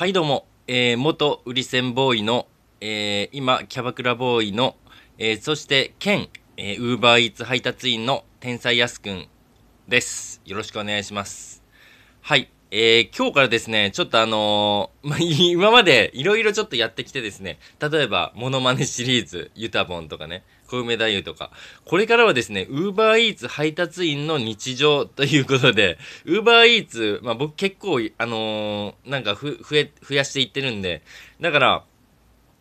はいどうも、えー、元売り線ボーイの、えー、今キャバクラボーイの、えー、そして兼えウーバーイーツ配達員の天才やすくんですよろしくお願いしますはいえー、今日からですね、ちょっとあのー、まあ、今までいろいろちょっとやってきてですね、例えば、モノマネシリーズ、ユタボンとかね、小梅太夫とか、これからはですね、ウーバーイーツ配達員の日常ということで、ウーバーイーツ、まあ、僕結構、あのー、なんかふ、増え、増やしていってるんで、だから、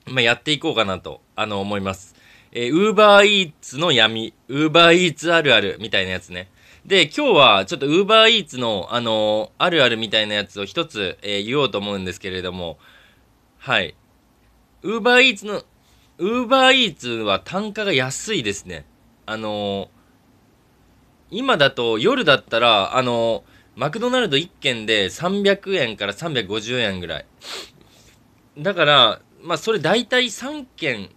まあ、やっていこうかなと、あの、思います。えー、ウーバーイーツの闇、ウーバーイーツあるあるみたいなやつね。で、今日はちょっと Uber Eats の、あのー、あるあるみたいなやつを一つ、えー、言おうと思うんですけれども、はい。Uber Eats の、Uber Eats は単価が安いですね。あのー、今だと、夜だったら、あのマクドナルド1軒で300円から350円ぐらい。だから、まあ、それ大体3件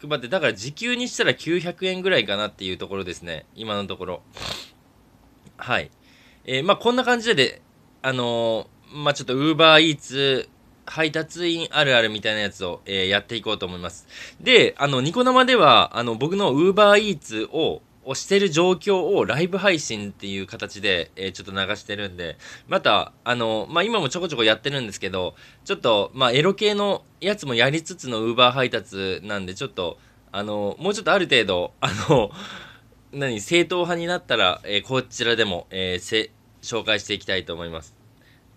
配って、だから時給にしたら900円ぐらいかなっていうところですね。今のところ。はい。えー、まあ、こんな感じでで、あのー、まあ、ちょっと UberEats 配達員あるあるみたいなやつを、えー、やっていこうと思います。で、あの、ニコ生では、あの、僕の UberEats を、をしてる状況をライブ配信っていう形で、えー、ちょっと流してるんで、また、あの、まあ、今もちょこちょこやってるんですけど、ちょっと、まあ、エロ系のやつもやりつつの Uber 配達なんで、ちょっと、あの、もうちょっとある程度、あの、何、正統派になったら、えー、こちらでも、えー、せ、紹介していきたいと思います。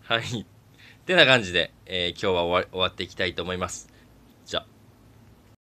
はい。ってな感じで、えー、今日は終わ終わっていきたいと思います。じゃあ。